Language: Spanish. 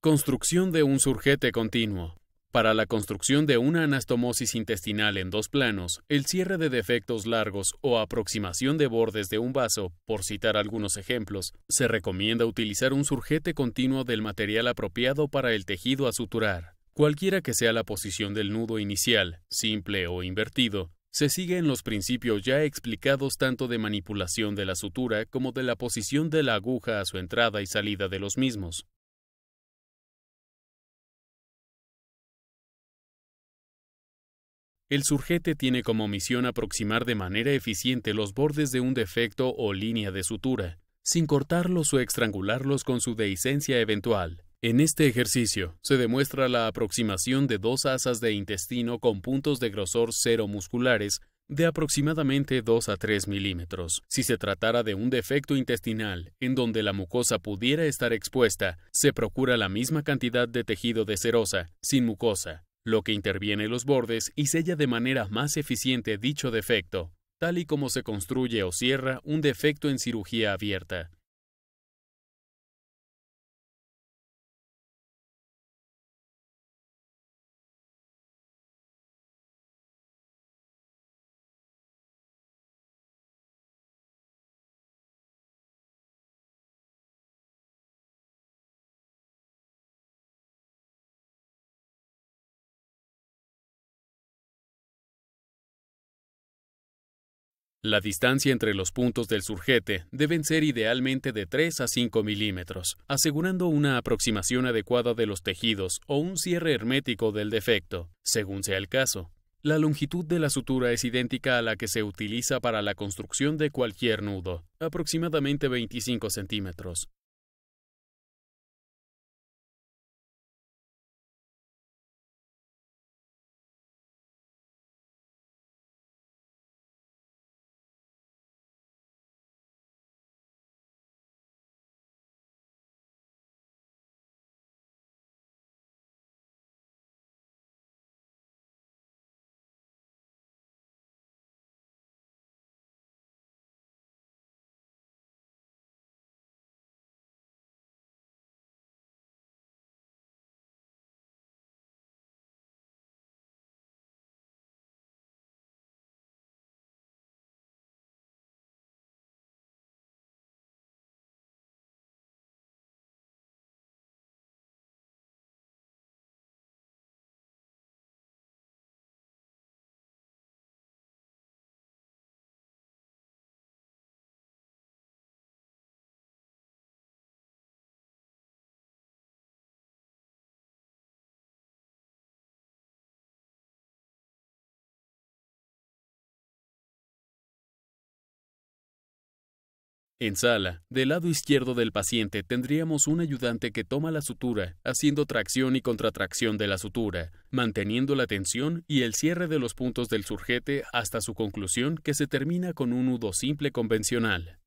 Construcción de un surjete continuo. Para la construcción de una anastomosis intestinal en dos planos, el cierre de defectos largos o aproximación de bordes de un vaso, por citar algunos ejemplos, se recomienda utilizar un surjete continuo del material apropiado para el tejido a suturar. Cualquiera que sea la posición del nudo inicial, simple o invertido, se sigue en los principios ya explicados tanto de manipulación de la sutura como de la posición de la aguja a su entrada y salida de los mismos. El surjete tiene como misión aproximar de manera eficiente los bordes de un defecto o línea de sutura, sin cortarlos o estrangularlos con su dehiscencia eventual. En este ejercicio, se demuestra la aproximación de dos asas de intestino con puntos de grosor cero musculares de aproximadamente 2 a 3 milímetros. Si se tratara de un defecto intestinal, en donde la mucosa pudiera estar expuesta, se procura la misma cantidad de tejido de serosa, sin mucosa, lo que interviene los bordes y sella de manera más eficiente dicho defecto, tal y como se construye o cierra un defecto en cirugía abierta. La distancia entre los puntos del surjete deben ser idealmente de 3 a 5 milímetros, asegurando una aproximación adecuada de los tejidos o un cierre hermético del defecto, según sea el caso. La longitud de la sutura es idéntica a la que se utiliza para la construcción de cualquier nudo, aproximadamente 25 centímetros. En sala, del lado izquierdo del paciente tendríamos un ayudante que toma la sutura, haciendo tracción y contratracción de la sutura, manteniendo la tensión y el cierre de los puntos del surjete hasta su conclusión que se termina con un nudo simple convencional.